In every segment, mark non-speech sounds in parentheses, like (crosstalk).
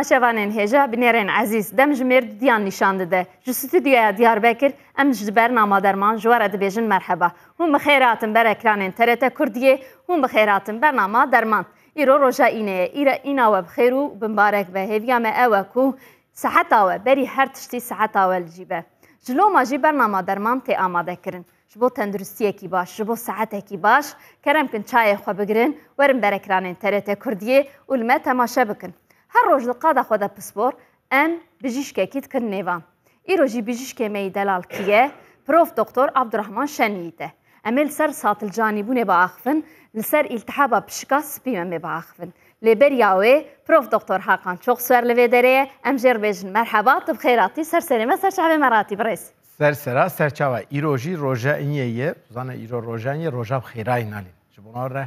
temaşevanên hêja binêrên ezîz dem ji mêr diyan nîşan dide. Ji stûdyoya Diyarbekir em ji bernama derman ji were dibêjin merheba. Hûn bi xêratin ber ekranên TRT Kurdiyê hûn bi xêratin bernama derman. Îro roja îneye îre îna we bixêr û bimbarek ve hêviya me ew e ku seheta we berî her tiştî seheta we li cîbe. Ji loma jî bernama derman tê amade kirin. ji bo tenduristiyekî baş, ji bo saetekî baş, kerem kin çayê xwe bigirin, werin berekranên TRT Kurdiyê û li me temaşe bikin. هەر ڕۆژ دقادا خۆدا پسپۆر ئەم بژیشکێکیت کرد نێوان. ئیرۆژی بژیشکێمەی دەلاڵکیە، پرۆف دکتۆر عبدڕحمان شەنیدە. ئەمە لەسەر ساتلجانی بوونێ باخفن لەسەر ئیلتحابە پشکا سپیمەمێ باخفن. لێبەر یاوێ پرۆف دکتۆر حاقان چۆق سوێر لەوێ دەرەیە ئەم ژێر بێژن مەرحەبات بخێراتی سەرسەرێمە سەرچاوێ مەراتی بڕێز. سەرسەرا سەرچاوە ئیرۆژی ڕۆژە نیە بزانە ئیرۆ ڕۆژانی ڕۆژە خێرای نالی. بۆناڕە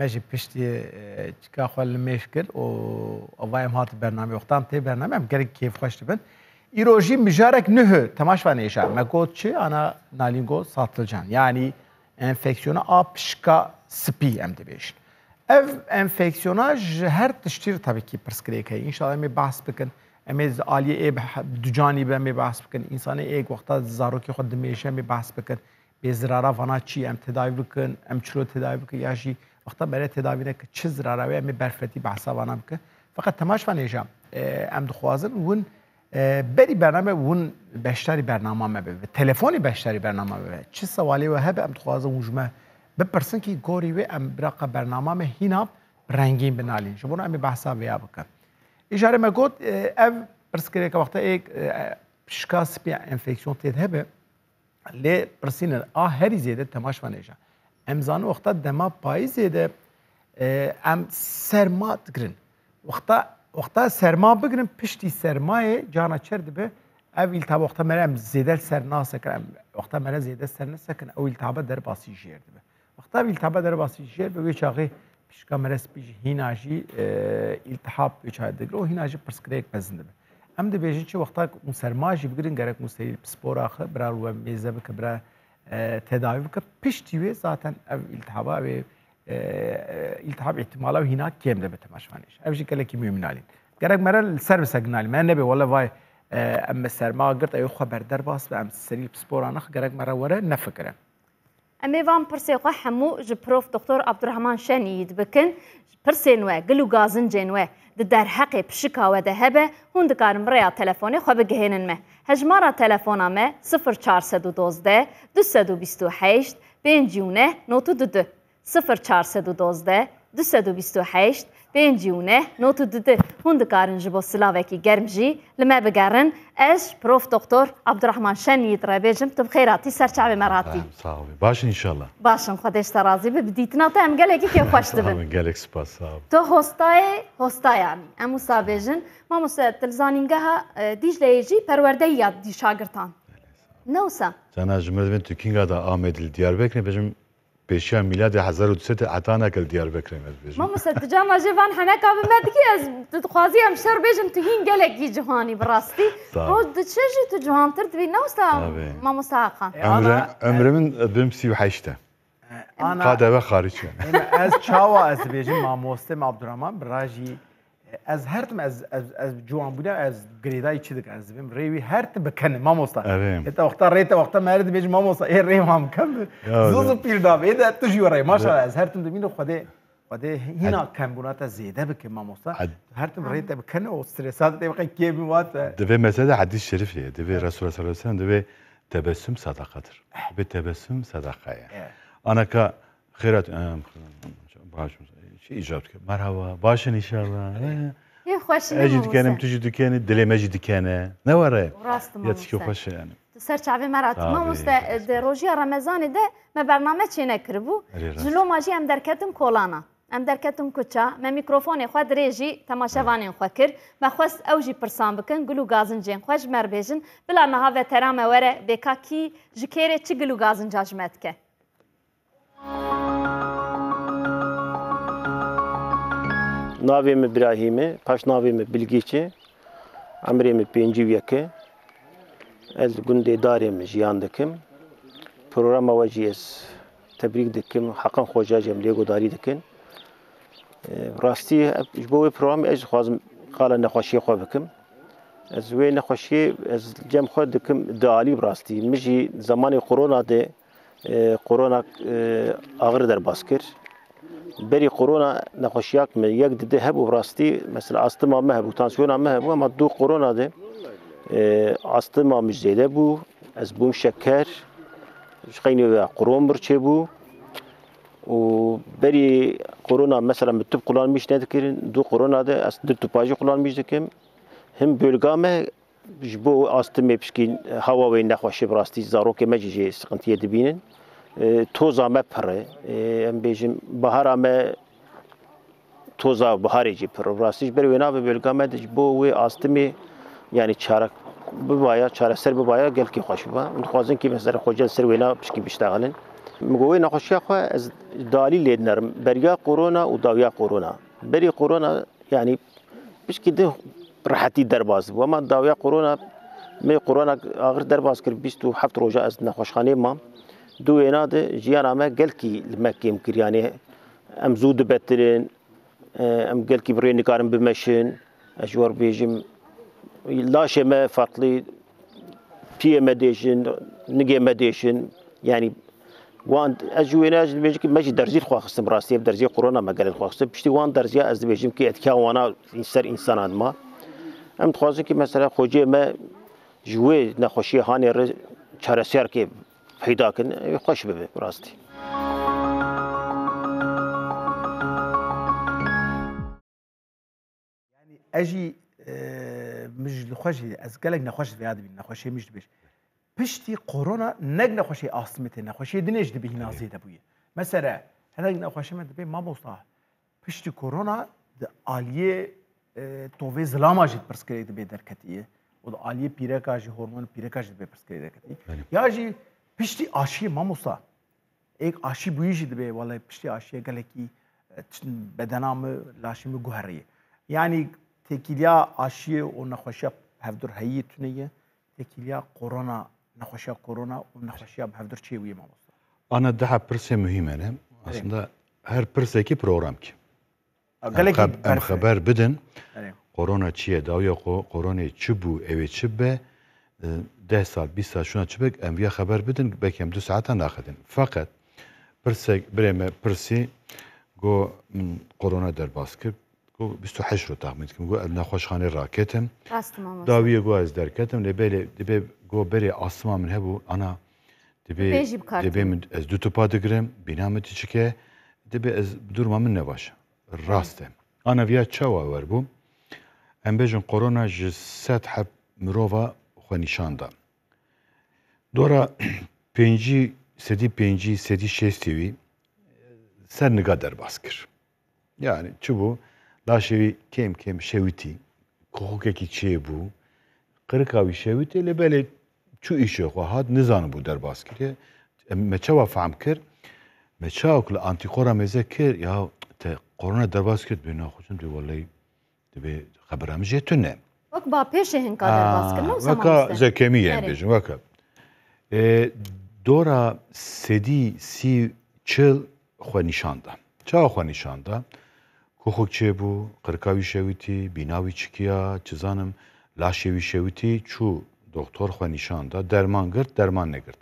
ماجی پشتی چکا خوال لمیش کرد و اوایم هات برنامه وقتان تی برنامه هم گرگ کیف خوش بن ایروژی مجارک نه تماش و نیشا مگود چی انا نالینگو enfeksiyona apşka spi em Ev enfeksiyona her tiştir tabii ki pirsgirêke inşallah em ê behs bikin. Em ê aliyê ê ducanî be em ê behs bikin. İnsanê êk wexta zarokê xwe dimêje em ê behs bikin. vana çi em tedavî bikin, em çiro tedavî bikin ya وقتا برای تداوی که چه زراراوی امی برفتی بحثا وانم که فقط تماش و نیجام ام دخوازن ون بری برنامه ون بشتری برنامه ما به تلفنی بشتری برنامه به چه سوالی و هب ام دخوازن وجمه بپرسن که گوری و ام براق برنامه ما هینا رنگین بنالین شبون امی بحثا ویا بکن اشاره ما گوت او پرسکری که وقتا ایک شکاس بیا انفکسیون تید هبه لی پرسینن آ هری زیده تماش و نیجام ئەمزان وەختا دەما پاییزê de ئەم سەرما dikirin وەختا سەرما bigirin piştî sermayê cana çer dibe ev îltaba wexta mere em zêdel ser nasekin wexta mere zêde ser nesekin ew îltaba derbasî jêr dibe wexta ev îltaba derbasî jêr bi wê çaxê pişka meres bîj hîna jî îltihab çay digir û hîna jî pirsgirêyek mezin dibe em dibêjin çi wexta serma jî bigirin gerek museyî pispora xi bira we mêze bike bira تداوی بکە پشتی وێ زاتەن ئەو ئیلتحابا بێ ئیلتحاب احتمالا و هینا کێم دەبێت تەماشوانێش ئەوژی کەلێکی میێمنالین گەرەک مەرە سەر سەگنالی من نەبێ وەڵە وای ئەمە سەرما گرت ئەوی خۆ بەردەر باس بە ئەم سەری پسپۆرانەخ گەرەک مەرە وەرە نەفکرن ئەمێ وام پرسێخوا هەموو ji پرۆف دکتۆر عبدرحمان شەنید bikin ji pirsên we gil û gazin cên we di derheqê pişika we de hebe hûn dikarin birêya telefonê xwe bigihênin me. Hejmara telefona me 0412 228 5 نوتو دو 0412 228 بنجيونه نوتو دد هندكارن جبو سلافاكي قرمجي لما بقارن اش بروف دكتور عبد الرحمن شني ترابيجم تبخيراتي سر شعبي مراتي صاوي باش ان شاء الله باش نخدش ترازي بديتنا تام قالك كي خوش تبن قالك سباس صاوي تو هوستاي هوستاي يعني امو سابيجن ما مو تلزانين قها ديج ليجي پرورديات دي شاگرتان نوسا جانا جمرد بنتو كينغا دا آمد الديار بكني بجم Peşiya milad 1300 atana kil Diyarbakir'e med bejim. Mamu setca ma jivan heneka bi med ki ez dixwazi em şer bejim tu hin gelekî cihanî bi rastî. Roj di çi jî tu cihantir dibî ne usta mamu Saqa. Ömrümün bim sî û heşte. Qadeve xariçe. Ez çawa ez bêjim mamostêm Abdurrahman bi rajî ez hertim ez ez ez cuan bula ez greda içidik ez bim revi herti bekene mamosta. Eta vakta rete vakta merdi bej mamosta e revi ham kam. Zuzu pirda ve de tu juray maşallah ez hertim de mino khade خودی هینا کم بونات زیده بکن ما مست هر تم ریت بکنه و استرسات دی بقی کی بوات دبی مثلا حدیث شریفیه دبی رسول صلی الله علیه وسلم دبی تبسم صدقتر دبی تبسم صدقه yani. ana ka خیرات باشم şey icap ki merhaba başın inşallah. Ev xoşinə. Əcid dükkanım, tücü dükkanı, dilemeci dükkanı. Ne var ya? Rastım. Ya ki xoş yani. سەرچاوی مەراتمە مۆستە دێڕۆژی ڕەمەزانی دە مە بەرنامە چێنە کردبوو جلۆ ماژی ئەم دەرکەتم کۆڵانە ئەم دەرکەتم کوچە مە میکرۆفۆنی خوا درێژی تەماشەوانێن خوا کرد مەخواست ئەوژی پرسان بکەن گل و گازنجێن خۆش مەربێژن بلا نەها بەتەرامە وەرە بێکاکی ji kêrê çi gil û gazin cajmetke. ناوی ابراهیمه پاش ناوی بلگیچه عمری می پینجی ویکه از گنده داریم می داریم. دکم پروگرام از تبریک دکم حقا خواجه جم لیگو داری دکن راستی جبوی پروگرام اج خوازم قال نخوشی خو بکم از وی نخوشی از جم خود دکم دعالی براستی میجی زمان کرونا ده کرونا اغر در باز کرد بري كورونا نخشياك ما يقد ده هبو راستي مثلا عاصمة ما هبو تانسيونا ما هبو اما دو كورونا ده عاصمة مش زيده بو از بوم شكر شقيني قرون برشي بو و بري كورونا مثلا بتب قلان مش نذكر دو كورونا ده از دو تباجي قلان مش دكم هم بölgame جبو عاصمة بشكي هوا وين نخوشي براستي زاروكي مجي جي سقنتيه دبينن toza me pire em bêjin bihara me toza biharê jî pir rastî ji ber wê navê bêlgame de ji bo wê astimê yanî çarek bibaya çareser bibaya gelkî xweş bibe dixwazin kî ser xwecel ser wêna pişkî biştexilin min got wê nexweşiya xwe ez dalî lê dinerim beriya korona û dawiya korona berê korona yanî pişkî din rehetî derbas dibû ama dawiya korona mê korona agir derbas kir bîst û heft roja ez nexweşxaneyê mam دو اینا ده جیان همه گلکی لمکی مکر یعنی ام زود بترین ام گلکی بری نکارم بمشن اجوار بیجم لاشه ما فرقلی پیه مدیشن نگه مدیشن یعنی وان اجوینا اج بیج کی مجی درجی خو خصم راسی درجی کرونا مگر خو خصم پشتی وان درجی از بیجم کی اتکا وانا سر انسان ما ام تخوازه کی مثلا خوجه ما جوی نخوشی هانی چارەسیار کێ پیدا کنه خوش ببه راستی يعني اجي مش نخوشي از قالك نخوشي في هذا نخوشي مش بيش بشتي كورونا نق نخوشي عاصمتي نخوشي دنيش دبي نازي دبوي مثلا هذا نخوشي ما دبي ما بوصا بشتي كورونا د عالیه توه زلاما جد پرسکری دبی درکتیه و د عالیه پیرکاجی هورمون پیرکاجی دبی پرسکری درکتی یا جی Pişti aşıya mamusa. Ek aşı bu işi dibe vallahi pişti ki geleki e, bedenamı laşımı guhariye. Yani tekiliya aşıya o nakhoşa hevdur hayi tüneye. Tekiliya korona nakhoşa korona o nakhoşa hevdur çeviye mamusa. Ana daha pırsa mühimene. Aslında her pırsaki program ki. Em haber bidin. Korona çiye davya korona çi bu evi ده سال 20 سال شونا چبک ئەمویە خەبەر بدن بەکەم دو ساعتە ناخدن فقط پرسێک برێمە پرسی گۆ من قۆرۆنا دەرباس کرد ه رو تامیدکم گو نەخۆشخانەی ڕاکێتم داویە گو ئەس دەرکەتم لێ دەبێ گۆ بەرێ ئاسمان من هەبوو ئەنا دەبێ من ئەس دوو توپا دەگرم بینامەتی چکێ دەبێ ئەس دوورما من نەباشە ڕاستە ئەنەڤیا چاوا وەربوو ئەم بێژن قۆرۆنا ji سەد حەب مرۆڤە Ханишанда. Дора пенҷи седи пенҷи седи шестиви сернигадар бас кир яъне чӣ бу лашеви кем кем шевитӣ кӯҳукеки чие бу қирикави шевитӣ ле беле чу ише хо ҳад низан бу дарбас кире ме чава фаҳм кир ме чавк ли антиқора мезе кир я те қорона дарбас кирд бина хуҷам ди валлай дибе хабарам же ту не Vak bapêşê hinkader baskirin Veka zekemî yem bêjim veke. Dora sedî sî çil xwenîşanda. Ça xwenîşanda ku xuk çêbû, qirkavî şewitî, bînavî çikiya, çizanim laşê wî şewitî çû doktor xwenîşanda derman girt, derman negirt.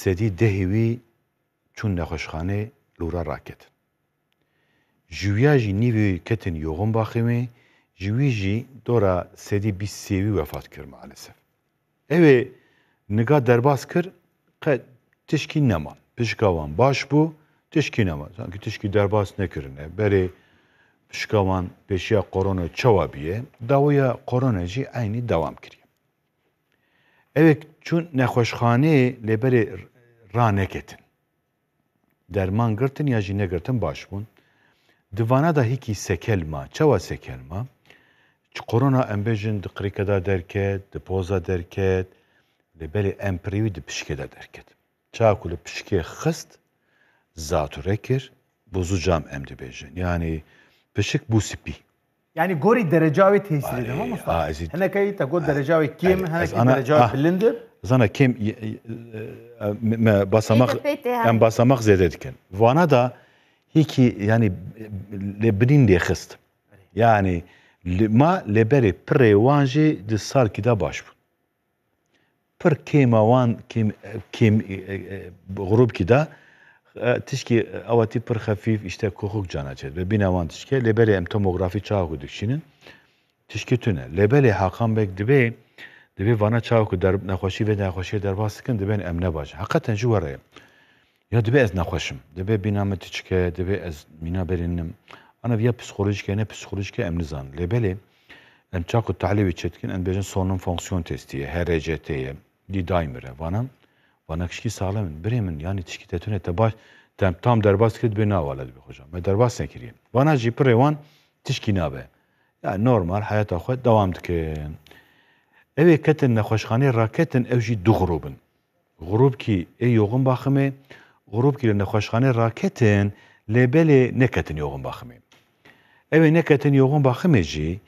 Sedî dehê wî çûn nexweşxanê lûra raket. Ji wiya jî nîvê ketin yoğun baxê Jiviji dora sedî bîst sêvî vefat kir maalesef. Ev ê niga derbas kır, qet tişkî neman. Pişka baş bu, tişkî neman. Sanki tişkî derbas ne Berê beri wan peşiye korona çawa bîye, dawaya korona jî aynî dewam kiriye. Evet, ê çûn nexweşxaneyê raneketin. Derman gırtın ya jî gırtın baş bûn. Divana da hikî sekelma, çawa sekelma, Korona embejin di qirîkeda derket, di poza derket, li belê emprî di pişkê de derket. Çaku li pişkê xist, zatûre kir, bozucam em dibêjin. Yani pişik bû spî. Yani gorî derecavê tesir edin ama Henekayî te got derecavê kêm, henekî derecavê ah, bilind e. Zana kêm me basamak em basamak zêde dikin. Vana da hikî yani e, li bilîndê xist. Yani Ma li berê pirê wan jê di salkî de baş bûn. Pir kêma wan xrûbkî e, e, e, de tişkî awatî pir xefîf işte koxuk cana çed ve bîna wan tişke em tomografi çaxû dikşînin tişkî tune. Lê berê Hakan Bek dibê dibê vana çaxû der nexweşî ve nexweşiye derbas dikin dibên em ne baş. Heqeten ji were. Ya dibê ez nexweşim. Dibê bîna me tişke, ez mîna berînim. Ana via psikolojike ne psikolojike emnizan. Lebeli, em çakû talêwê çetkin em bêjin sonun fonksiyon testiye, HRCT ye, dî dayim re. Vanan vana kişi sağlamın, biremin, yani tişkî tetune te baş tem tam derbas kir bê nawala dibê hocam. Me derbas nekiriye. Vana jî pirê wan tişkî nabe. Yani normal hayata xwe devam dikin. Evê ketin nexweşxanê raketin ev jî du grûbin. Grûb ki ê yoğun baximê, grûb ki li nexweşxanê raketin lêbelê neketin yoğun baximê ev neketin yoğun bakım eci,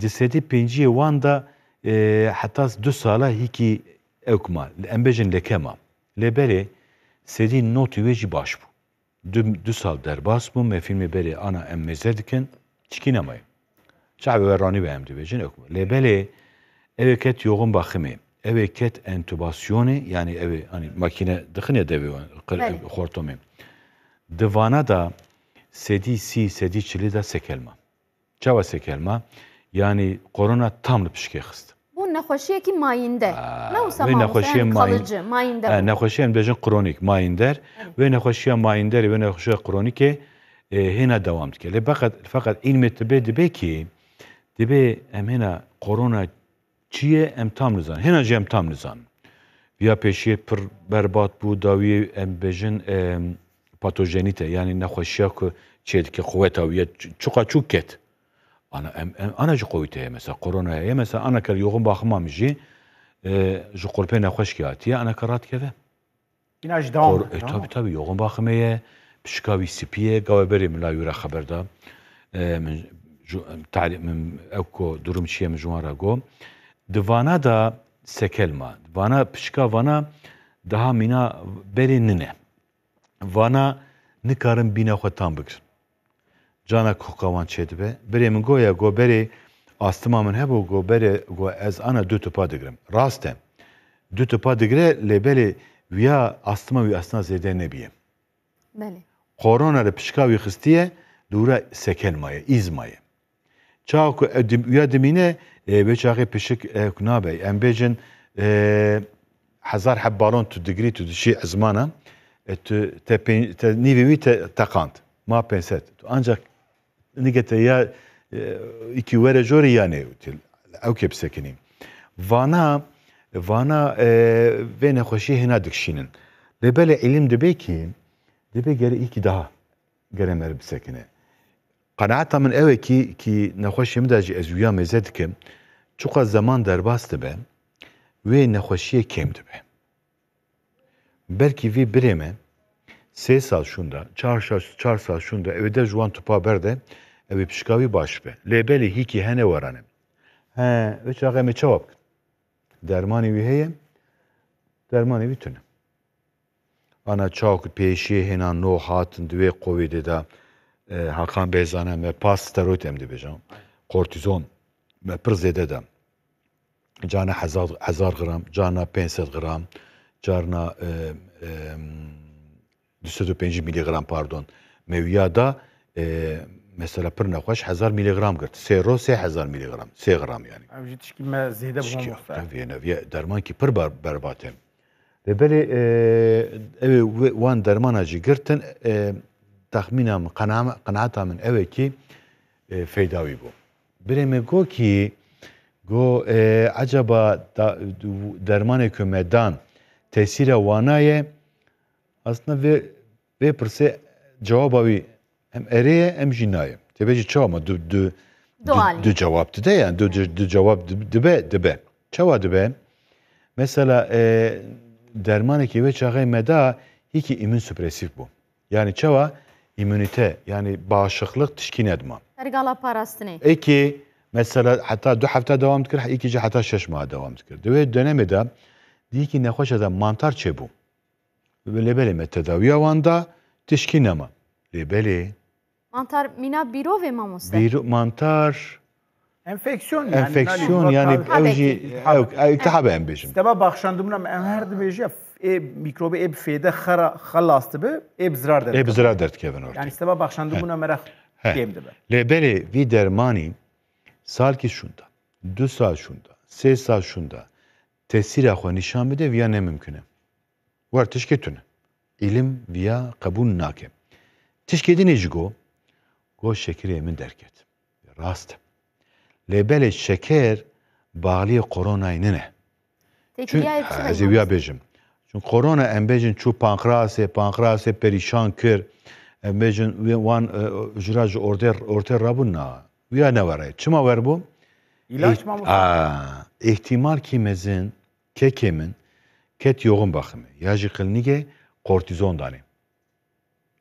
disedi pinciye wanda e, hatta du sala hiki ekma, embejin lekema. Leberi sedi notu veci baş bu. Du, du sal derbas bu, me filmi beri ana emmeze diken, çikinemayı. Çabe ve rani ve emdi vecin ekma. Leberi ev ket yoğun bakımı, ev ket yani ev hani makine dıkın edevi, hortomi. Divana da sedi sedi çili de sekelma. Çava sekelma yani korona tamlı pişke xist. Bu nexweşiyê ki mayin der. Ne wisa Ve nexweşiya kalıcı, mayin der. Nexweşiya em bêjin kronik mayin der ve nexweşiya mayin der ve nexweşiya kronikê e, hêna dewam dike. Lê beqet fakat ilmê tıbê dibe ki dibe em hêna korona çiye em tam nizan. Hêna jî em tam nizan. Viya pêşiyê pir berbat bû dawiyê em bêjin patojenite yani nexweşiya ku çê ki xweta ye çuqa çûk ket ana em, em ana şu kuvvete mesela korona ya mesela ana ker yoxun baxima min jî ji qurpê nexweş ki hatiye ana karat ratkeve yine ji devam e, tabi tabi yoxun baxime ye pişika wî sipî ye gaweberê min la wî re xeber min min durum çi ye min ji divana da sekelma. Vana pişka vana daha mina berinine. nine. Vana nikarin bîna xwe tam bikin. Cana kokawan çêdibe, berê min goya goberê astîma min hebû goberê got ez ana du tupa digirim. Rast e du tupa digire lêbelê viya astîma wî asna zêde nebiye. Korona li pişka wî xistiye dûra sekenmaye, izmaye. Çav e e e ku ya dimîne bêçaxê pişik nabe. Em bêjin hezar heb balon tu digirî tu dişî ezmana. Etu te, te nivimi te takant, ma penset. Ancak nigete ya e, iki vere jori yani til ew kep sekinim. Vana vana e, ve nexweşî hena dikşînin. Ve belê ilim de beki de be gere iki daha gere mer bisekine. Qenaeta min ew ki ki nexweşî min de jî ez wiya meze dikim. Çuqa zaman derbas dibe wê nexweşiyê kêm dibe. Belki vi bireme se sal şunda, çar sal sal şunda evde juan tupa berde evi pişkavi başbe. Lebeli hiki hene varane. He, üç ağame cevap. Dermanı vi heye, dermani vi tüne. Ana çavk peşi hena no hatın düve kovide da e, Hakan Beyzanem ve pas steroid emdi bejam. Kortizon ve pırzede de. Cana hazar, hazar gram, cana 500 gram, çarına e, e, 205 miligram pardon mevya da e, mesela pırna xoş 1000 miligram girt. Se ro 3000 miligram. 3 gram yani. Ev jî tişkî me zêde derman ki pir berbatên. Ve belê e, ev wan dermana jî girtin e, tahmina min qanaata min ev ki e, feyda wî bû. Birê me got ki go acaba dermanê ku me tesira wana ye aslında ve ve cevaba cevabı hem ereye hem jinaye. Tebe ji çama du du du cevap de yani du du cevap dibe dibe. Çava dibe. Mesela e, ki, ve çağay meda iki immün süpresif bu. Yani çava immünite yani bağışıklık tişkin edme. Ergala parastini. Eki mesela hatta du hafta devam tkir, iki ji hatta şeş ma devam tkir. Döve dönemede diye ki دیکی نەخۆشەدا مانتار چێبوو لەبەرێمە تەداویەواندا تشکی نەما لێبەرێ مانتار مینا بیرۆێ مامۆستا مانتار enfeksiyon yani. Enfeksiyon yani evji yok iltihab en bejim. Teba bakşandımına em her de beji şey e mikrobi eb feyde xara xallastı be eb zirar dert. Eb zirar dert kevin orada. Yani teba bakşandımına merak diyemdi be. Lebeli vi dermani sal ki şunda. dü sal şunda. Se sal şunda tesira xwe nîşan bide viya nemimkin e. Wer tişkê tune. İlim viya qebûl nake. Tişkê dinê go got şekerê derket. Rast e. şeker bağliyê korona nine. Çünkü ez ê viya bêjim. Çünkü korona em bêjin çû pankrasê e perişan kır, kir. Em bêjin wan e, jira order ortê rabûn na. Viya ne were. Çima werbû? İlaç İht- mamusu. Aa, ihtimal kimizin, kekemin, ket yoğun bakımı. Yacı kılnige kortizon dani.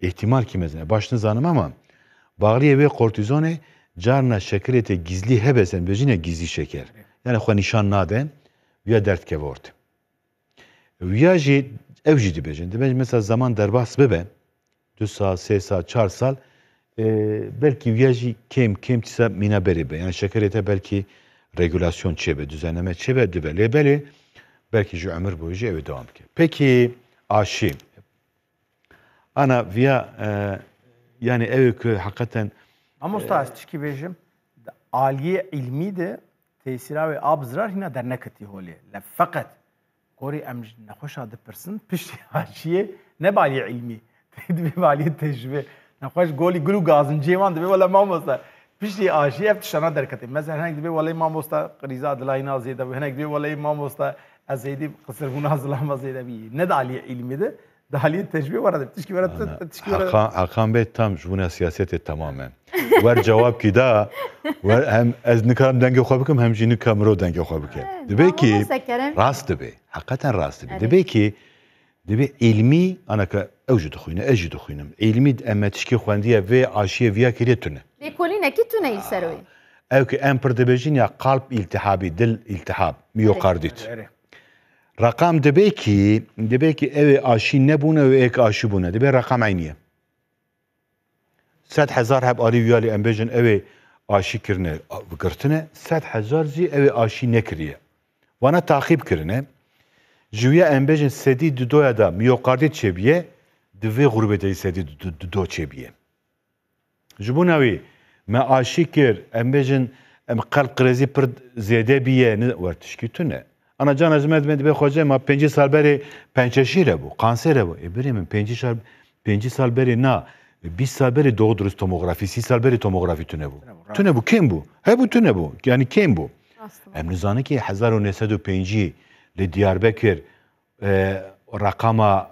İhtimal ki kimizin. E, Başınız anım ama bağriye ve kortizone carna şekerete gizli hebesen bezine gizli şeker. Yani xo nişan naden ya dert kevort. Ya jî evcidi jî dibêjin. mesela zaman derbas bebe, 2 saat, 3 saat, 4 saat E, belki ya jî kem kêm tisa mina beribe. Yani şekerete belki regulasyon çebe, düzenleme çebe dibeli beli belki şu ömür boyunca evi devam ki. Peki aşı. Ana via e, yani evi ki hakikaten Ama usta e, çiki bejim aliye ilmi de tesira ve abzrar hina dernek eti holi. Le fakat gori em nexweşa dipirsin piş (laughs) aşiye ne bali ilmi. Dibi bali tecrübe. Nexweş goli gulu gazın cevan dibi valla mamasa. پشتی آشی اف شانه در کتی مثلا هنگ دیبه ولی امام بوستا قریزا دلای نازیده و هنگ دیبه ولی امام بوستا ازیدی قصر بونا زلام ازیده بی نه دالی علمی ده دالی تشبیه ورده تشکی ورده تشکی ورده اقام بیت تام جبونه سیاست تماما ور جواب کی دا ور هم از نکارم دنگ خواه بکم همچین نکارم رو دنگ خواه بکم دبی کی راست دبی حقیقتا راست دبی دبی کی دبی علمی آنکه اوجود خوینه اجود خوینم علمی امتش که خواندیه و عاشیه ویا کریه تونه لیکولی نکی تونه ای سروی او که ام پردبجین یا قلب التهابی دل التهاب میوکاردیت رقم دبی کی دبی کی او عاشی نبونه و ایک عاشی بونه دبی رقم عینیه صد هزار هب آری ویالی ام بجن او عاشی کرنه گرتنه صد هزار زی او عاشی نکریه وانا تعقیب کرنه Jiviya embejin sedî dudoya da miyokardit çebiye, divê grubede sedî dudo çebiye. Ji me aşikir kir em bêjin em qel qirêzî pir zêde biye wer tişkî Ana cana ji me dibê ma pêncî salberi pençeşîre bû, kanserê bû. Ê e birê min pêncî sal pêncî salberi, na e bîst salberê doğu tomografi, tomografî, salberi tomografi tüne tune Tüne Tune kim kêm He Hebû tüne bû. Yani kim bû. Em nizane ki hezar û nesedû pêncî li Diyarbakir e, rakama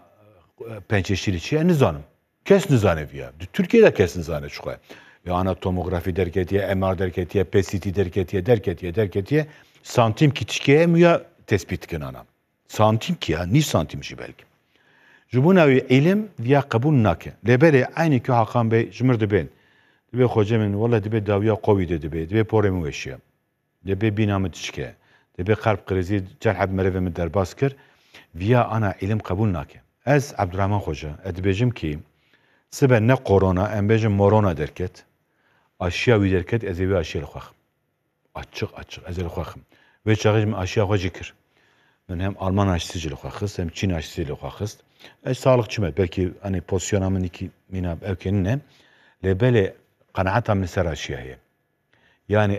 e, pençeşiliçi nizanım. Kes nizanev ya. Türkiye'de kes nizane çıkıyor. Ya ana tomografi derketiye, MR derketiye, PCT derketiye, derketiye, derketiye. Santim kitişkeye müya tespit ana. Santim ki ya, ni santim ji belki. Jubunavi ilim diye kabul nake. Lebere aynı ki Hakan Bey jmırdı ben. Dibe hocamin valla dibe davya kovi dedi be. Dibe poremi veşiye. Dibe binamı tişke. لبي قلب قرزي جرح بمريفة من درباس كر ويا أنا علم قبول ناكي از عبد الرحمن خوجا ادبيجم كي سبه نه قرونا ام بيجم مورونا دركت اشيا وي دركت از وي اشيا الخخ açık açık ezel xaxım ve çağırım aşağı hocikir. Ben hem Alman aşçıcı lokakız hem Çin aşçıcı lokakız. E sağlıkçı mı? Belki hani pozisyonamın iki mina evkenin ne? Lebele kanaat amnisar aşiyahiyem. Yani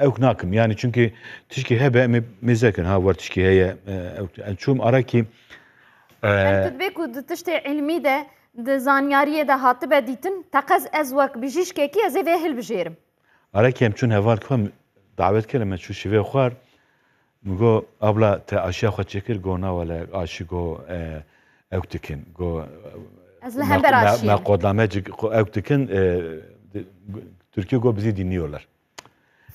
evknakim e, e, e, yani çünkü tişki hebe mi mizekin ha var tişki heye çum ara ki تدبێک و تشتێ علمی de di zanyariye de hatı bedîtin teqez ez wek bi jîşkekî ez ê vê hilbijêrim. Arekî em çûn hevar xwem davet kirim me çû şivê xwar min got abla te aşiya xwe çêkir gona wele aşî got ew dikin got Ez li heber aşî. Me qodame ew dikin Türkiye'de bizi dinliyorlar.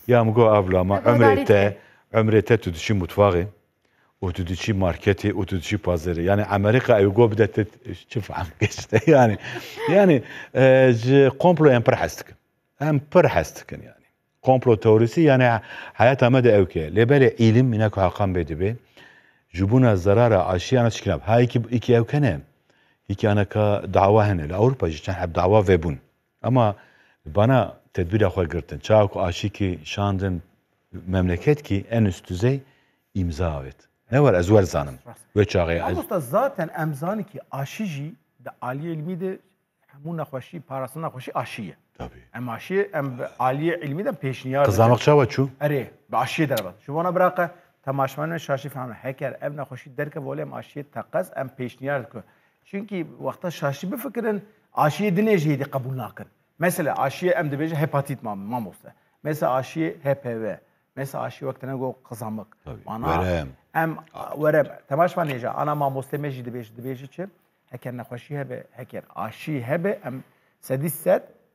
Ya mugo avlama ömrete ömrete tüdüşü mutfağı o tüdüşü marketi o tüdüşü pazarı yani Amerika evgo bidet çifam (laughs) geçti yani yani komplo e, empir hastıkın empir hastıkın yani komplo teorisi yani hayat amede evke lebele ilim minek hakan bedibi جبونا زرارة أشياء أنا شكلاب iki كي إكي أو كنا إكي dava كدعوة هنا لأوروبا جيتان حب دعوة فيبون Ama bana tedbir xwe girtin. Çavek aşikî şandin memleket ki en üst düzey imza avet. Ne var ez zanım. zanim. Ve çaxê ez. Usta zaten emzani ki aşî de di aliyê ilmî de hemû nexweşî parastin nexweşî aşî Tabii. Em aşî em aliyê ilmî de pêşniyar. Qizamek çawa çû? Erê, bi aşî derbet. Ji wana biraqa temaşmanên şaşî fehmen. Heker ev nexweşî derke volê em aşî teqez em pêşniyar dikin. Çünkü wexta şaşî bifikirin aşî dinê jî kabul nakin. Mesela aşiye emdebeci hepatit mamusta, Mesela aşiye HPV. Mesela aşiye vaktine go kazanmak. Ana verem. Em verem. Temaş var neyce? Ana mamuste meji debeji debeji çi. Heker nekhoşi hebe. Heker aşiye hebe. Em sedis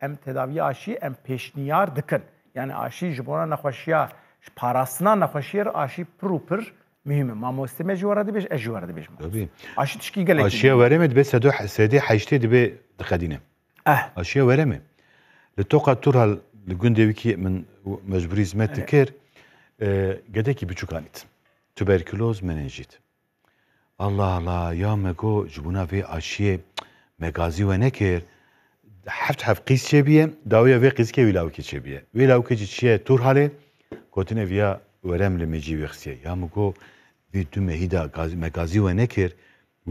Em tedavi aşiye. Em peşniyar dikin. Yani aşiye jibona nekhoşiya. Parasına nekhoşiyer aşiye proper. مهمه ما مستمع جواره دبش اجواره دبش دبي عشت شكي قال لك اشياء ورمت بس هدو سيدي حيشتي دبي دخدينه اه اشياء ورمي لتوقع تورها لجندويكي من مجبوري زمت كير قدكي بچوكانيت تبركلوز منجيت الله الله يا مگو جبونا في اشياء مغازي ونكر هفت هفت قیس چه بیه داویا وی قیس که ویلاو که چه بیه ویلاو که چیه تور حاله کتنه ویا ورم لمجی ویخسیه یا مگو وی تو مهیدا مگازی و نکر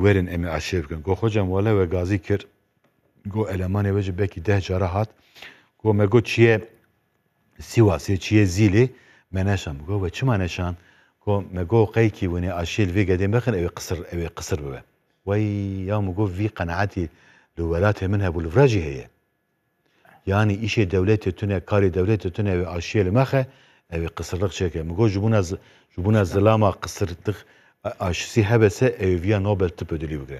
ورن امی عشیر کن گو خوجم والا و گازی کرد گۆ ئەلەمانێ وێژ بێکی ده جارە هات گۆمەگۆ چییە سیواسێ چیه زیلی گو مەنەشان بگۆ بە چمانەشان گۆ قی قەیکی ونی آشیل وی گەدێ بخن ئەوێ قصر ئەوێ قصر ببێ وی یا مگۆ وی قەنعاتی لە وەلاتێ من هەبوو لڤراژی هەیە یانی ئیشێ دەولێتێ تونە کاری دەولێتە تونە ئەوێ ئاشیە لە مەخە ئەوێ قسرلق چێکە مگۆ جبوونە جبوونە زلاما تخ آشیسی هبسه ئەوێ ویا نوبل تپ دلی بگره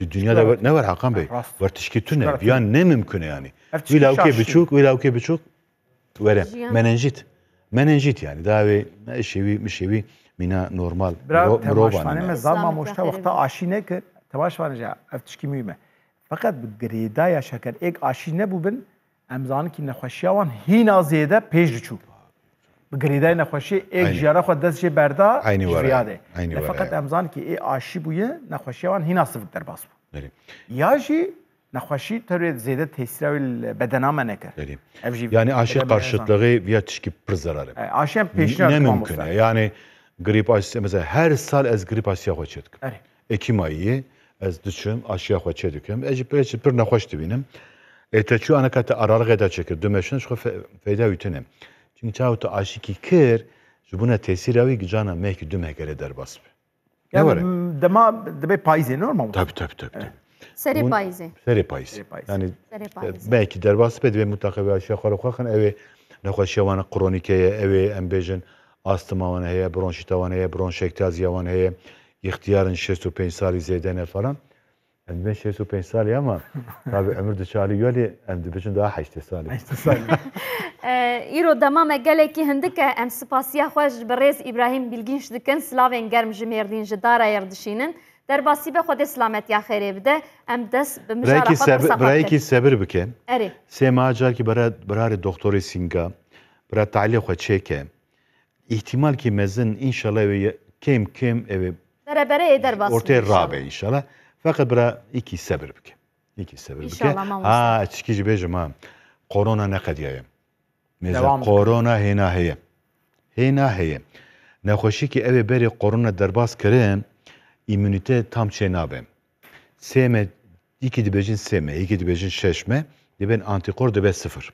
Dünyada evet. ne var Hakan Bey? Var tişkitü ne? Yani ne mümkün yani? Vilavke birçok, vilavke birçok vere. Menenjit. Menenjit yani. daha Davi şevi mişevi mina normal. Biraz tebaşhane me zamma muşta vakta aşi ne kır? Tebaşhane ya eftişki mühime. Fakat greda ya şeker. Ek aşi ne bu ben Emzanı ki ne nekhoşiyavan hina ziyede peş diçu. گریدای نخوشی ایک جاره خود دست جی بردا جریاده فقط امزان که ای آشی بویه نخوشی وان هی ناصف در باس بود یا جی نخوشی تر زیده تسیر بدنا من نکر یعنی آشی قارشتlığı ویا تشکی پر زراره آشی پیشنهاد نممکنه یعنی گریپ آسی مثلا هر سال از گریپ آسیا خود چید کم اکیم آیی از دچم آسیا خود چید کم اجی پر اجی پر نخوش دبینم اتچو آنکه تا ارالقه دا چکر دمشنش خو فیده ویتنم Çünkü çav tu aşikî kir ji bûna tesîra wî cana mehkî du mekerê derbas be. Ne var? Dema dibe payizê normal. Tabii tabii tabii. tabii. Serê payizê. Serê payizê. Yani mehkî e, derbas be dibe mutaqe ve aşiya xwe xwe xin evê nexweşiya wan kronîke ye evê em bêjin astma wan heye, bronşîta wan heye, bronşektaziya wan heye, yextiyarên 65 salî zêde ne falan. Ben 25 şey sali ama (laughs) tabi Emir Dışali Yoli (laughs) ee, em dibicin daha 8 sali. İro dama Îro demame gelekî hindik e em spasiya xwe ji İbrahim Bilgin ji dikin silavên germ ji Mêrdîn ji dara yer dişînin. Derbasî be Xwedê slametiya xêrê bide em dest bi Birayekî sebir bike. Erê. Sêma car ki birarê doktorê Singa bira talê xwe çêke. İhtimal ki mezin inşallah ev kêm evi. ev Berabere eder basın. Ortaya rabe inşallah. Fakat bura iki sebebke. İki ki. İnşallah Ha, çekici bejim ha. Korona ne kadiyayım. Mesela korona hena heye. Hena heye. Nexweşî ki eve berê korona derbas kirin, îmmünîte tam çê nabe. Sê me îkî dibêjin sê me, îkî dibêjin şeş me, dibên antikor dibe sıfır.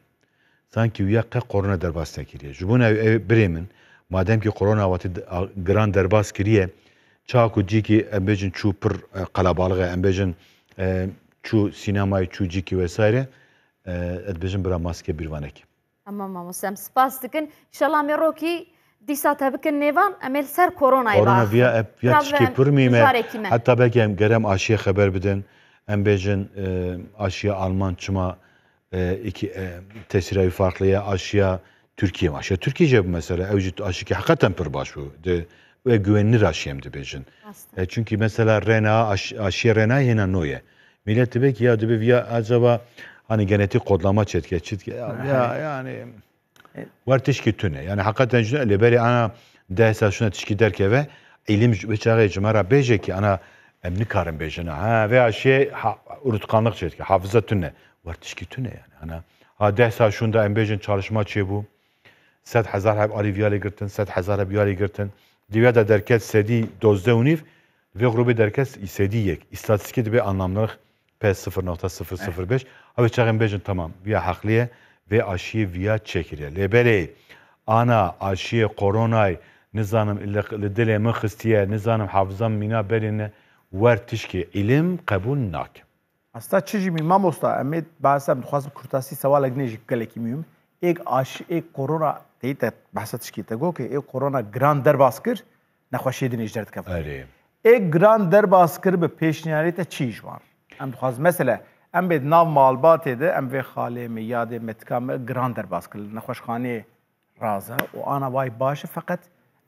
Sanki ya korona derbas nekiriye. Ji bo ev birê min, madem ki korona watî gran derbas kiriye, çaku ki, embejin çu pır kalabalığı embejin çu sinemayı çu ciki vesaire edbejin bira maske bir vanek. Tamam ama sen spas dikin. İnşallah meroki disa tabikin nevan emel ser korona Korona viya ep ya çiki pır mime. Hatta belki em gerem aşiye haber bidin. Embejin ıı, aşiye Alman çıma ıı, iki ıı, tesirevi farklıya aşiye Türkiye aşiye Türkiye bu mesela evcid aşiye hakikaten pır baş De, ve güvenilir aşiyemdi becin. E, çünkü mesela RNA, aş, aşiye RNA yine noye. Millet de ki ya de ya acaba hani genetik kodlama çetke çetke ya, ya yani e, var tişki tüne. Yani hakikaten jine leberi ana dehsa şuna tişki derke ve ilim beçağı cimara beje ki ana emni karın bejine ha ve aşiye ha, unutkanlık çetke hafıza tüne. Var tişki tüne yani. Ana, ha dehsa şunda embejin çalışma çebu. Sed hazar hep aliviyali girtin, sed hazar hep yali girtin. Divya da derket sedi dozde univ ve grubu derket sedi yek. İstatistiki de bir anlamlı P0.005. Eh. Abi çağın bejin tamam. Viya hakliye ve aşiye viya çekiriye. Lebeley ana aşiye koronay nizanım ile dile mi hıstiye nizanım hafızam mina berine ver tişki ilim kabul nak. Aslında çiçi mi mamosta emet bahsem tuhasım kurtasi savala gnejik gelek miyim? Ek aş ek korona دی ته بحثه تشکی ته گو که ای کرونا گران در باز کرد نخوشی دنیش درد کف آره ای گران در باز کرد به پیشنیاری ته چی جوان ام خواز مثلا ام به ناو مالبات ده ام به خاله می یاد متکام گران در باز کرد نخوش خانه رازه و آنا وای باشه فقط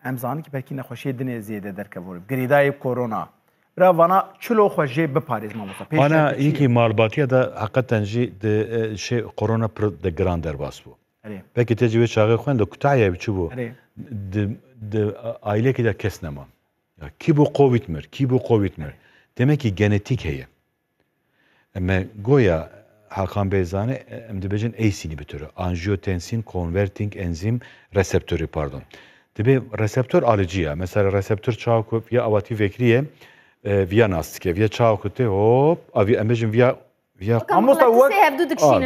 ام زانی که بلکی نخوشی دنی زیده در کفور گریدای کرونا را وانا چلو خوژه به پاریز ما مصطفی انا یکی مالباتیه ده حقیقتا جی ده شی کرونا پر ده گران در باز بود Peki tecrübe çağı koyan da Kütahya bir çubu. De, de aile ki de kes Ya, ki bu Covid mir, ki bu Covid mir. Demek ki genetik heye. Ama goya Hakan Beyzani em dibecin AC'ni bitürü. Angiotensin Converting Enzim Reseptörü pardon. Tabi reseptör alıcı ya. Mesela reseptör çağı ya avati vekriye e, via nastike, via çağı hop, avi embecin via via Ama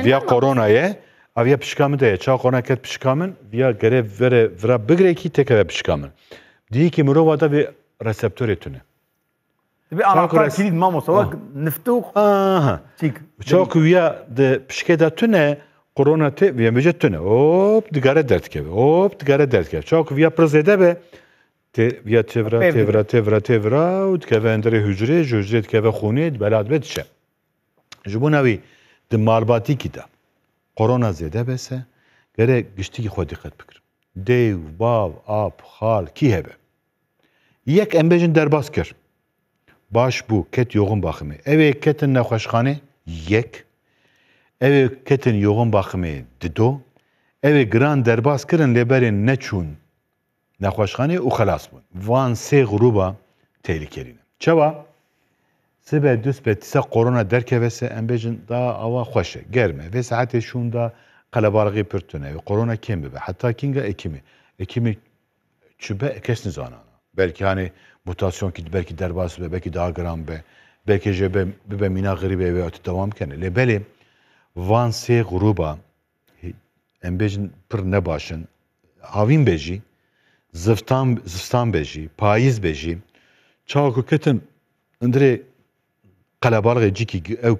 via korona ye a vje pishkamën të e, qa kona këtë pishkamën, vja gëre vëre vëra bëgreki të këve pishkamën. ki mërova të vi reseptorit të në. Tabi anahtar kilit mamos olarak ah. niftuk çık. Çok ya de pişkede tüne korona te viyemece tüne. Hop digare dert kebe. Hop digare dert kebe. Çok viya prizede be te viya tevra tevra tevra tevra ut keve endere hücre hücret keve khune belad betçe. Jubun avi de marbati kita. کۆرۆنا زێدە بێسە گەرێ گشتی خۆ دقت بکرم دەیو باو ئاپ خاڵ کی هەبێ یەک ئەمبێژن دەرباز کرد باش بوو کەت یۆغم باخمێ ئەوێ کەتن نەخۆشخانێ یەک ئەوێ کەتن یۆغم باخمێ ددۆ ئەوێ گران دەرباز کردن لێبەرێن نەچوون نەخۆشخانێ و خلاص بوون وان سێ غروبە تێریکێرینە چەوە؟ Sibel düsbe tisa korona derkevese embejin daha ava hoşe germe ve saate şunda kalabalığı pürtüne ve korona kemi be hatta kinga ekimi ekimi çübe kesniz ana belki hani mutasyon ki belki derbası be belki daha gram be belki jebe be mina garibe ve ötü devam kene lebeli van se gruba embejin pır ne başın havin beji zıftan zıftan beji payiz beji çaku ketin Andrei قەلەباڵغی جیکی ئەو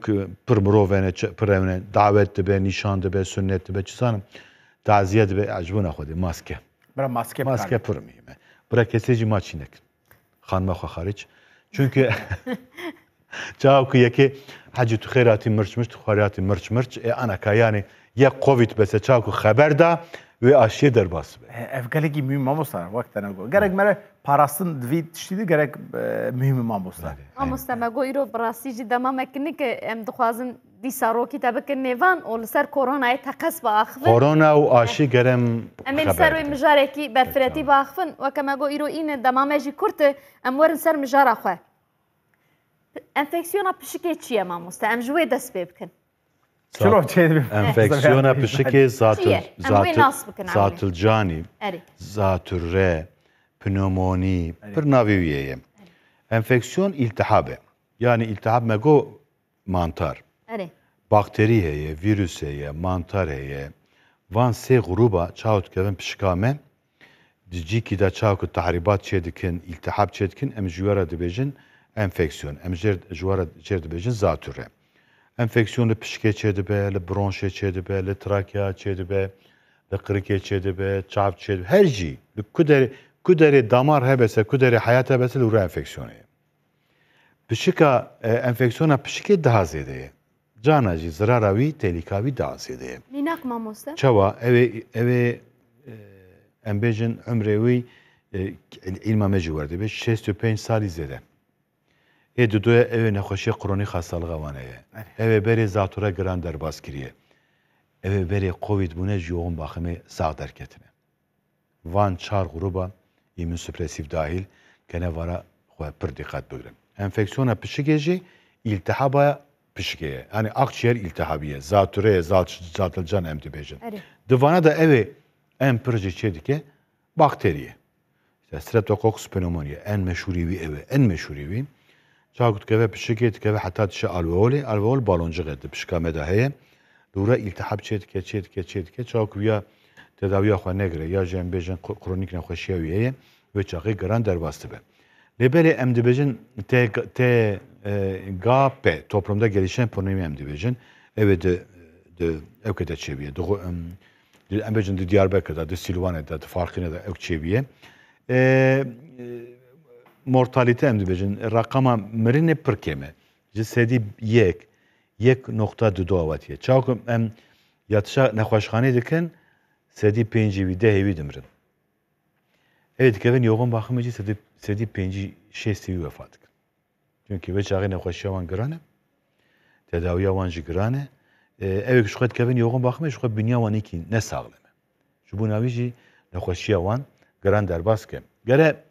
پر مرۆڤێنە پرەونە داوێت دەبێ نیشان دەبێ سنێت دەبێ چسانم تازیە دەبێ ئاژبووە خودی ماسکە ماسکە ماسکە پرمیمە برە کەسێکی ماچی نەکرد خانمەخوا خارج چونکە چاوکە یەکێ حەجی تو خێراتی مرچمشت خواریاتی مرچمرچ ئێ ئەنەکایانی یەک قۆویت بەسە چاوکو خەبەردا وێ ئاشیە دەرباس بێ ئەفگەلێکی می مامۆستان وەک تەنەگو گەرەک مەرە پاراستن دوی تشتی دی گرک مهم ماموستا ماموستا ما گو ایرو براستی جدا ما مکنی که ام دخوازن دی ساروکی تا بکن نیوان و لسر کرونا ای تقص با آخفن کرونا و آشی گرم امین سر و مجاره کی برفرتی با آخفن و که ما گو ایرو اینه دمامه جی کرت ام ورن سر مجاره خواه انفکسیونا پشکی چیه ماموستا ام جوی دست بکن شلون كذب انفكسيونا بشكل زاتل زاتل زاتل جاني زاتل ري pnömoni, pırnavi Enfeksiyon iltihabe. Yani iltihab mego mantar. Bakteri heye, virüs heye, mantar heye. Van se gruba çağut kevin pişkame. Dici ki de çağut tahribat çedikin, iltihab çedikin. Em jüvera dibejin enfeksiyon. Em jüvera dibejin zatürre. Enfeksiyonu pişke çedibe, le bronşe çedibe, le trakea çedibe, le kırke çedibe, çağut çedibe. Her şey, Le kuderi kuderi damar hebese, kuderi hayat hebese lura enfeksiyonu. Pişika e, enfeksiyona pişike daha zedeye. Cana ji zararavi, tehlikavi daha zedeye. Linak mamosta? Çava, eve, eve e, embejin ömrevi e, ilma meci vardı. Be, 65 sali zede. E duduya eve nekhoşi kronik hastalığa van eve. beri zatura giren derbas kiriye. Eve beri covid bune ji yoğun bakımı sağ derketine. Van çar gruba immunsupresif dahil, gene vara pır dikkat bögrem. Enfeksiyona pişik iltihaba pişikeye. Yani akciğer iltihabiye, zatüreye, zatılcan emdi bejin. Divana da evi en pırcı çedike bakteriye. İşte streptokokus pneumoniye en meşhurivi evi, en meşhurivi. Çakut keve pişike keve hatta tişe alveoli, alveol baloncuk etti pişkame daheye. Dura iltihap çedike, çedike, çedike. Çakut ya تداوی خو نه گره یا جن بجن کرونیک نخوشی ویه و چاقی گران در واسطه به Lebeli emdibecin te, te e, gape toplumda gelişen ponimi emdibecin evet de, de evkede çeviye doğu em, emdibecin de Diyarbakır'da de Silvan'da de Farkın'da evk çeviye e, e, mortalite emdibecin rakama mirine pırkeme cesedi yek yek nokta dudu avatiye çakum em yatışa nekhoşhane diken 35 دهی دمرن Evet kevin yoğun bakımcı sedi sedi penci şey sevi vefat Çünkü ve çağı nehoşya van girane, tedavi van girane. E, evet şu kadar kevin yoğun bakımı şu kadar dünya van iki ne sağlama. Şu bu navici nehoşya van giran derbas kem. Gere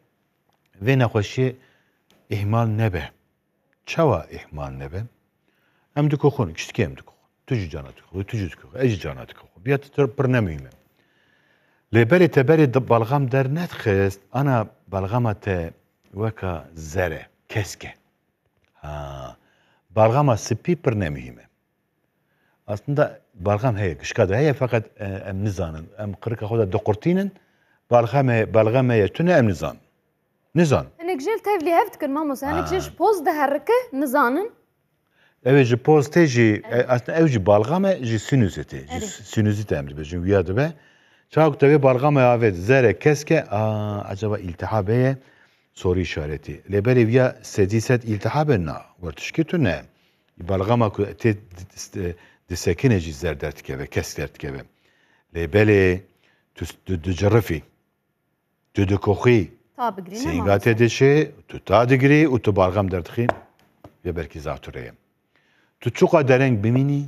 ve nehoşya ihmal nebe. Çava ihmal nebe. Hem de kokun, kişi hem de kokun. Tücü cana tıkı, tücü tıkı, eci cana tıkı. Bir tür pırne mühimim. لبری تبری بلغم در نتخست انا بلغم ته وکا زره keske. Ha. Balgama sipi pır ne mühime. Aslında balgam heye kışka da heye fakat e, em nizanın. Em kırık akıda dokurtinin balgam heye balgam heye tüne em nizan. Nizan. Enek jel tevli hev tıkır mamus. Enek jel poz da herrike nizanın. Evet, ji poz te ji, e, aslında ev ji balgam e ji sinüzite. Ji sinüzite emri be, ji uyadı Çavuk tevi barga meavet zere keske. Aa, acaba iltihabeye soru işareti. Leberev ya sediset iltihabe na. Vertişki tu ne? Balgama ku te disekineci zer dertkeve, kes dertkeve. Lebele tüdücerifi, tüdükohi. Singa tedişi, tüta digri, utu bargam dertki. Ve belki zatureye. Tuçuka dereng bimini,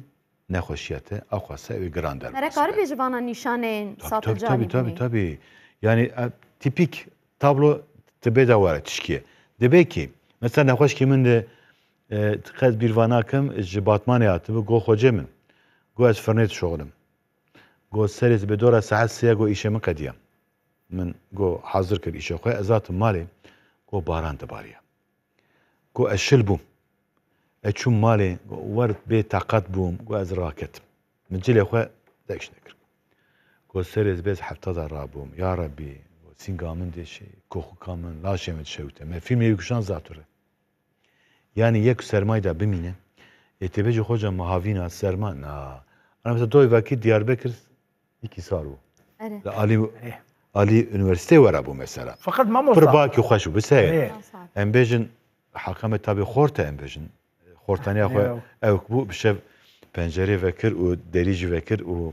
nehoşiyete, akvasa ve grander. Merekari bir civana nişaneyin satı Tabii tabii tabii. Yani tipik tablo tibe de var çişkiye. Dibe ki mesela nehoş kimin de tıkaz bir vanakim ji batman yatı bu go hocemin. Go ez fernet şoğulum. Go seriz bedora dora saat siya go işemi kadiyem. Min go hazır kır işe koy ezatım mali go baran da bariye. Go eşil bum. ای چوم مالی ورد بی طاقت بوم گو از راکتم من جلی خو داش نکر گو سریز بیز هفته در را بوم یا ربی سینگامن دیشی کوخو کامن لاشمت شوته من فیلم یکشان زاتوره yani yek sermaye da bimine. Etebeci hoca mahavina serma na. Ana mesela doy vakit Diyarbakır iki sar bu. Evet. Ali Ali üniversite var bu mesela. Fakat mamosa. Pırbaki hoşu bu sey. Embejin hakame tabi horta embejin. Hortaniya xwe ew bû bişev pencere vekir û derîjî vekir û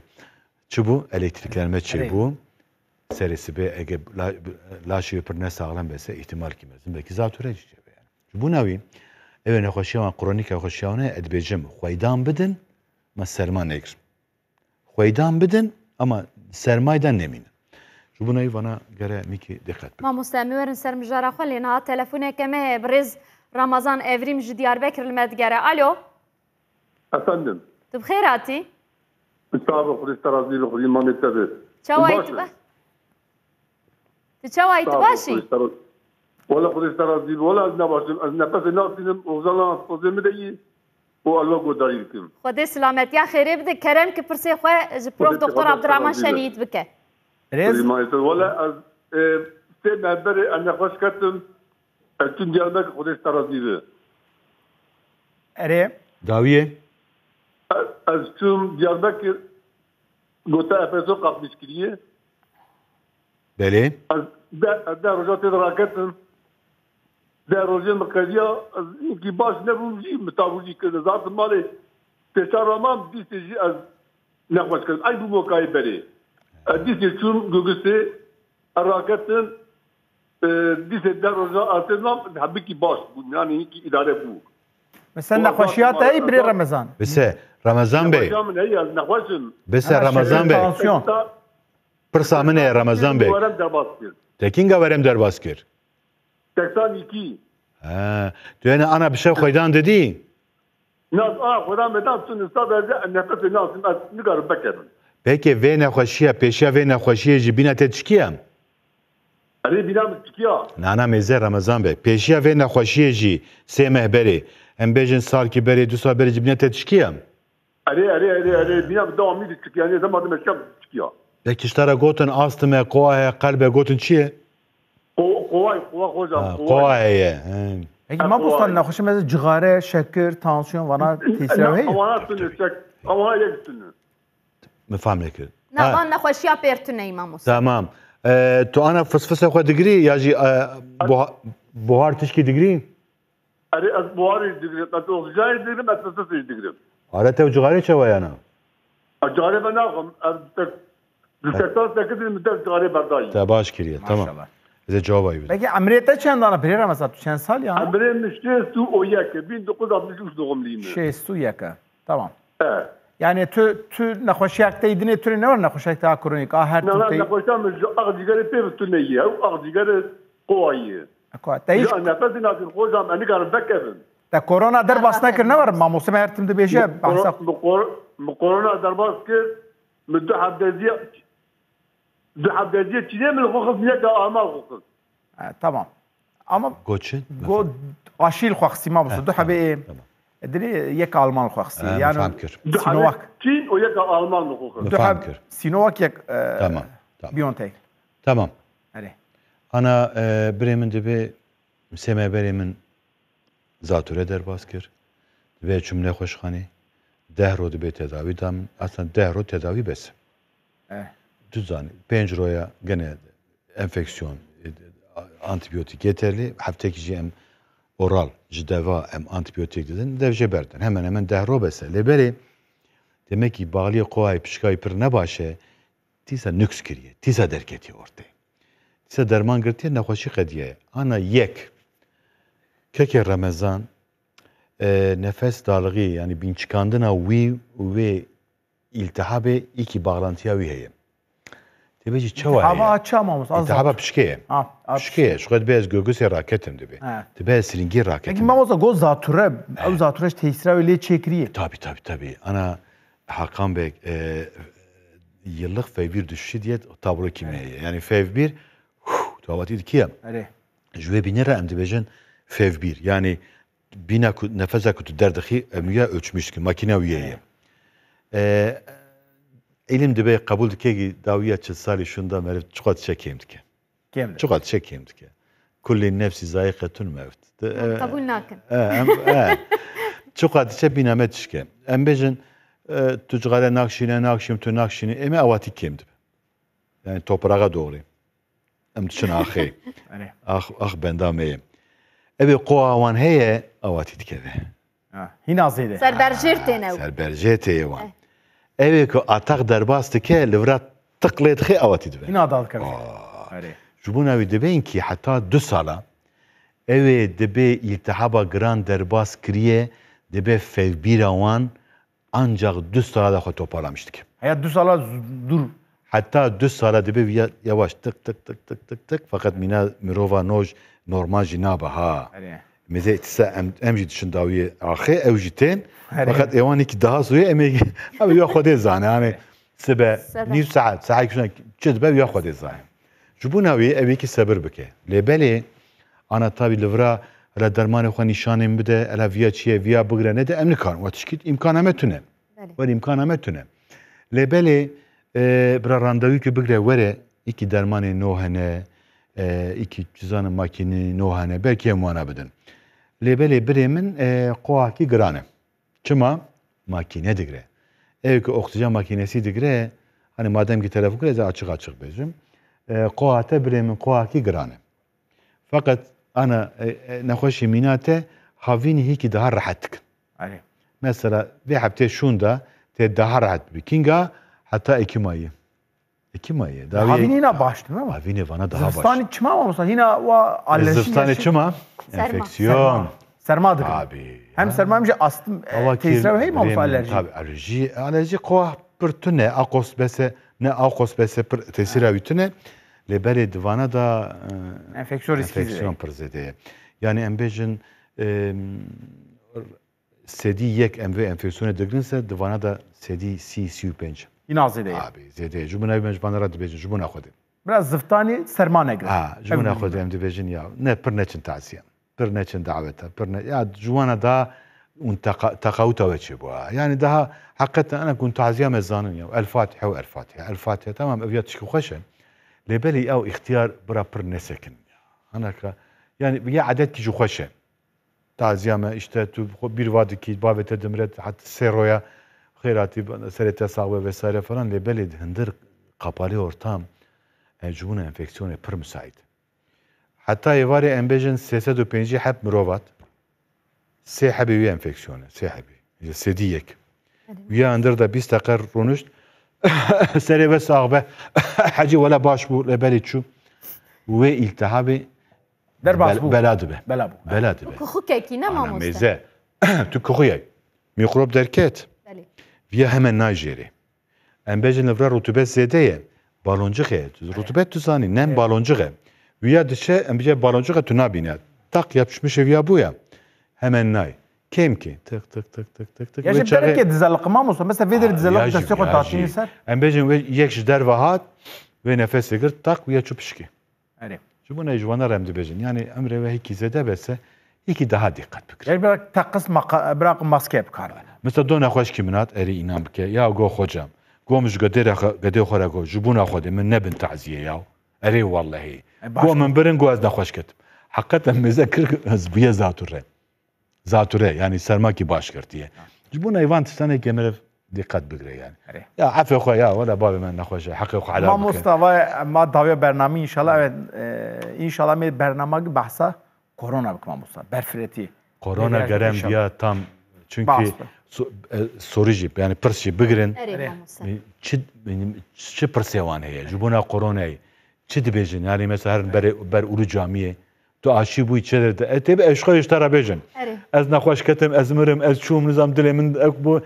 çibû elektriklenme çêbû serê sibê ege laşê pirne sağlam bese ihtimal ki mezin vekî zatûre ji cebe yani. Bû navî evê nexweşiya wan kronîk nexweşiyan e dibêjim xweydan bidin me serma nekirin. Xweydan bidin ama sermayeden nemînin. Ji buna vana gere mîkî dikqet. Ma mustemî werin sermijara xwe lêna telefoneke me birêz Ramazan Evrim ji Diyarbekir li me digere. Alo. Efendim. Tu bi xêr hatî? Mustafa Xulîs Terazî li xulî manê te bê. Çawa tu baş? Tu çawa tu başî? Wala Xulîs Terazî wala ez nebaşim. Ez nefesê nasînim û zala xozê min de yî. او الله ګداري کوم خدای سلامتیا خیره بده کرم کې پرسه خو ج پروف دکتور عبدالرحمن شنید بکه رز ما ولا از سه مبر ان خوش کتم Ertuğrul Kodeş Tarazıydı. Ereye? Daviye? Ertuğrul Diyarbakır Gota Efes'e kapmış kiriye. Beli? Der hoca tez raketin. Der hoca mıkaziya ki baş ne bulmuş metavuji kırdı. Zaten mali peşar ramam disteji az ne başkanı. Ay bu mokayı beri. Disteji tüm gugüsü raketin دیزه در روزا آتنا هبکی باش بود یعنی اینکه اداره بود مثلا نخوشیات ای بری رمضان بسه رمضان بی بسه رمضان بی پرسا منه رمضان بی تکین گوارم در باز کرد تکتان یکی تو یعنی انا بشه خویدان دیدی؟ نه آه خودم بدم تو نستا برده نفس ناسم از نگارم بکرم Peki ve nekhoşiye, peşe ve nekhoşiye jibina te çikiyem? Erê bîra min tikiya. Nana Mêze Remezan Bey. Pêşiya vê nexweşiyê jî sê mehberê em bêjin salkî berê du sal berê cibine te tişkiye mı Erê erê erê erê bîra min dewamî di tikiyanê zema di meşka tikiya. Ya e kiştara gotin astı me kova heye kalbe gotin çiye? Kova kova hocam. Kova Peki ma bu stan nakışı mezi cigare, şeker, tansiyon vana (laughs) tesir heye? Avana tünü şek, avana yek tünü. Mefaham lekin. Ne, ben nakışı yapar tünü imam olsun. Tamam. تو انا فسفسه خو دګری یا جی بوهار تشکی دګری اره از بوهار دګری قد اوغجار دګری بس فسفسه دګری اره ته جغاری چا ویانا جغاری بنا خو دستان سکت مدت جغاری برداشت تباش کریه تمام bize cevap ayırdı. Peki Amiriyet'te çen dana birer ama sattı çen sal ya. Amiriyet'in işte su o yaka. 1963 doğumluyum. Şey su yaka. Tamam. Evet. یعنی تو تو نخوشیک تی دنی تو نه نخوشیک تا کرونیک آه هر تو تی نه نخوشیک هم اغزیگر پیم تو نیه او اغزیگر قوایی اکو تیش نفس نازل خوشم اینی کارم بکرم تا کرونا در باس نکر نه ور ما موسم هر تیم دو بیشه بحث کرونا در باس کرد من دو حدزی دو حدزی چیه من خوخم نیه که آمار خوخم تمام اما گوچن گو آشیل خوخ سیما بسه دو حبیه دری یک آلمان خو اخسی یعنی سینوواک چین و یک آلمان خو مفهم كر سینوواک یک تمام بیونتیک تمام آره انا برمن دبی سمه برمن زاتوره در باز کر دبی چمله خوشخانی ده رو دبی تداوی دام اصلا ده رو تداوی بس düzenli. Penceroya gene enfeksiyon, antibiyotik yeterli. Hafta kişi oral ji deva em antibiotik didin dev jê Hemen hemen deh robese. Lê berê demekî baliyê qoayê pişkayî pir ne e tîsa nüks kiriye, derketi derketiye ortê. derman dermangirtiye ne qediye ye. Ana yek keke Ramazan, e, nefes darlığı yani bin binçikandına wi ve iltihabe iki bağlantıya wi heye. دەبێتی چاوا بە پشکەیە پشکەیە شخت بێز گوگوسی راکەتم دەبێت دەبێت سرینگی راکەت ماوەزە گۆ زاتورە ئەو زاتورش تەیسراوی لێ چێکریە تابی تابی تابی ئەنا حقام بێک yıllık F1 düşüşü diye tablo kimliği. Yani F1 tuvaleti dikiye. Jüve binere emdibecen F1. Yani bina nefes akutu derdihi emüye ölçmüş ki makine üyeye elim dibe kabul dike daviya çetsali şunda merif çukat çekeyim dike. Kemde. Çukat çekeyim dike. Kulli nefsi zayikatun mevt. E, kabul nakın. E, e. Çukat içe biname tişke. Embejin tücgare nakşine nakşim tü nakşini eme avati kemdi. Yani toprağa doğrayım. Em tüçün ahi. (laughs) Hani? ah, ah bendameyim. Evi koavan heye avati dikeve. Hinazide. Serberjirte ne? Serberjirte yevan. Eh. ئەوێ کە ئاتاق دەرباز دکێ لەورات تقلێت خێ ئەوەتی دەبێت ناداڵکە ژبوو ناوی دەبین کی حتا دو ساڵە ئەوێ دەبێ ئیلتەحابا گران دەرباز کریە دەبێ فەلبیراوان ئەنجاق دو ساڵە خۆ تۆپاڵامش دکە هەیە دو ساڵە دوور حتا دو ساڵە دەبێ یواش تک تک تک تک تک تک فقط مینا مرۆڤ نۆژ نۆرماژی نابەها. Meze tisa emji düşün daviye ahi evjiten. Fakat evan iki daha suya emek. Abi yok o dezan yani. Sebe nir saat. Saat kuşuna çizbe yok o dezan. Cubun avi evi ki sabır bike. Lebeli ana tabi livra ela dermanı kwa nişanem bide ela viya çiye viya bıgre ne de emni kan. O tişkit imkaname tüne. Var imkaname tüne. Lebeli e, bira randevu ki bıgre vere iki dermanı nohane e, iki cizanı makini nohane belki emvana bedin. Lêbelê birêmin quwakî giran e. Çima makîne digire. Ev ki oksijen makinesi digire, hani madem ki telefon kireze açık açık bezim. Quwate birêmin quwakî giran e. Fakat ana e, e, nexweşî minate, havini hîkî daha rahat dikin. Mesela bir hafta şûn te daha rahat bikinga heta Ekim ayı. Ekim ayı. Daha Havini yine baştın ama. Havini bana daha başladı. Zıfstani çıma mı olsa yine o allerjik Zıfstani çıma. Enfeksiyon. Serma. Serma. Abi. Hem serma hem şey astım. Tesirem hey mi olsa alerji? Tabii alerji. Alerji koah pırtüne akos bese ne akos bese tesire bütüne. Leberi divana da e, enfeksiyon riski. Enfeksiyon pırzede. Yani embejin e, sedi yek emve enfeksiyona dirginse divana da sedi si si penç. نازیده آبی زیده جمعنا بیمش بان رد بیجن جمعنا خودم برای زفتانی سرمانه گرد آه جمعنا خودم دی بیجن یا نه پر نچن تعزیم پر نچن دعوتا جوانا دا تقاوتا وچي بوا يعني ده حقيقة أنا كنت عزيام الزانن يا الفاتحة والفاتحة الفاتحة تمام أبيات شكو خشن لبلي أو اختيار برا برنسكن أنا كا يعني يا عدد كي جو خشن تعزيام اشتا تو بير وادي كي بابا تدمرت حتى سيرويا خیراتی سرت ساوه وسایل فلان لبلی هندر قپالی ارتام جبون انفکسیون پر مساعد حتی ایواری امبیجن 305 حب مروات سه حبی وی انفکسیونه سه حبی سدی یک وی اندر دا 20 دقیقه رونشت سری و ساغبه حجی ولا باش بو لبلی چو و التهاب در باز بو بلاد به بلاد به بلاد به کوخو کی نه ماموسته تو کوخو میکروب درکت Via hemen Najeri. Embejin levra rutubet zedeye. Baloncuk e. Rutubet tuzani. Nem baloncuk e. Via dişe embece baloncuk e tunabine. Tak yapışmış via bu ya. Hemen nay. كيم كي تك تك تك تك تك تك يجب درك يتزلق ما موسى مثلا فيدر يتزلق تسيقو تعطيني سر ام بيجن يكش در وهات ونفس يقر تاك ويا تشبشكي أري شو بنا يجوانا رمد بيجن يعني امري وهي كي زادا بس iki daha dikkat bükür. Yani bırak takas bırak maske yapar. مثل دو نخواش که منات اری اینام بکه یا گو خوجم گومش گده رخ گده خورا گو جبون خود من نبن تعزیه یا اری والله گو من برن گو از نخواش کتم حقیقتا مذکر از بیه زاتوره زاتوره یعنی سرما کی باش کردیه جبون ایوان تستانه که مرف دقت بگیره یعنی یا عفو خو یا ولا باب من نخوش حق خو ما مصطفى ما داوی برنامه ان شاء الله ان شاء الله می برنامه بحثه کرونا بکنم مصطفى برفرتی کرونا گرم بیا تام چونکی so, e, soru jî yani pir jî bigirin çi çi pirsevan heye ji bûna qoronayê çi dibêjin yani mesela herin berê ber û camiyê tu aşî bû çê de e tê eşxwe ji te re bêjin ez nexweş ketim ez mirim ez çûm nizam dilê min ek bû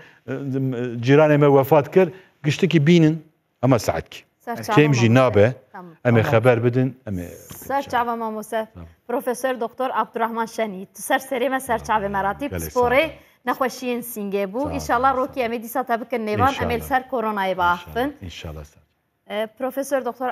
cîranê me wefat kir giştekî bînin ama saetk Kêm jî nabe em ê xeber bidin em Serçava mamoste Profesör Doktor Abdurrahman Şenî tu ser serê me serçavê meratî sporê نەخۆشیین سنگێ بوو ئیشاڵا ڕۆکی ئەمە دیساتا بکەن نێوان ئەمێ سەر کۆرۆنای باخبن ئیشاڵە سەر پروفسۆر دکتۆر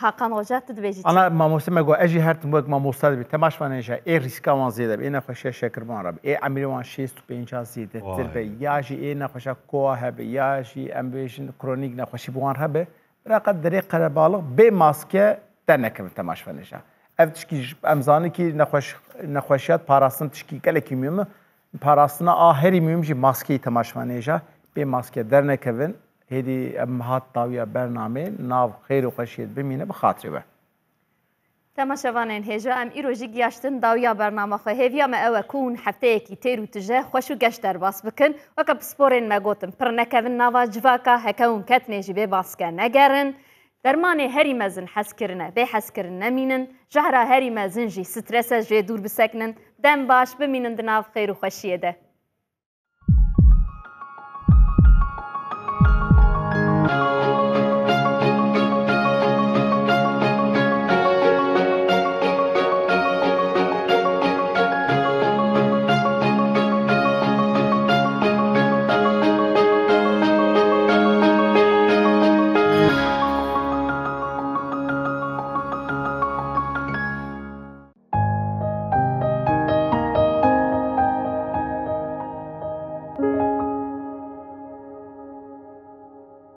حقان ڕۆژات دەبێژیت ئەڵ مامۆستمە گو ئەژی هەرتم وەک مامۆستا دەبێت تەماشوانێژە ئێ ریسکاوان زیێ دەب ئێ نەخۆشیە شەکرمان ڕب ئێ ئەمیریوان 65 زیێت بە یاژی ئێ نەخۆشە کۆ هەبێ یاژی ئەمبێژن کرۆنیک نەخۆشی بوان هەبێ براقەت دەرێ قەرە باڵق بێ ماسکە دەنەکەم تەماشوانێژە ئەف تشکی ئەمزانێکی نەخۆشیات پاراستن تشکی گەلێکی میمە parasına a herî mühim jî maskeyî temaşvanê ja pê maske dernekevin hêdî em hat dawiya bernamê nav xêr û xweşiyê bimîne bi xatirê we. Temaşevanên hêja em îro jî giyaştin dawiya bername xwe hêviya me ew e ku hûn hefteyekî têr û tije xweş û geş derbas bikin weke pisporên me gotin pir nekevin nava civaka heke hûn ketnê jî bê baske negerin. Dermanê herî mezin hezkirine, bê hezkirin nemînin, jehra herî mezin jî strese jê dûr bisekinin, Dem baş bimînin di nav xêr û xweşiyê de. Thank you